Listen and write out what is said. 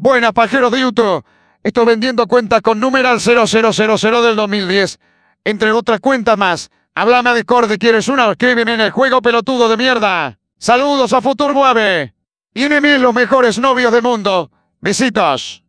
Buenas, pajeros de YouTube. Estoy vendiendo cuentas con numeral 0000 del 2010. Entre otras cuentas más. Hablame a Discord, ¿quieres una? Escríbeme en el juego pelotudo de mierda. Saludos a Futur 9. Y los mejores novios del mundo. Besitos.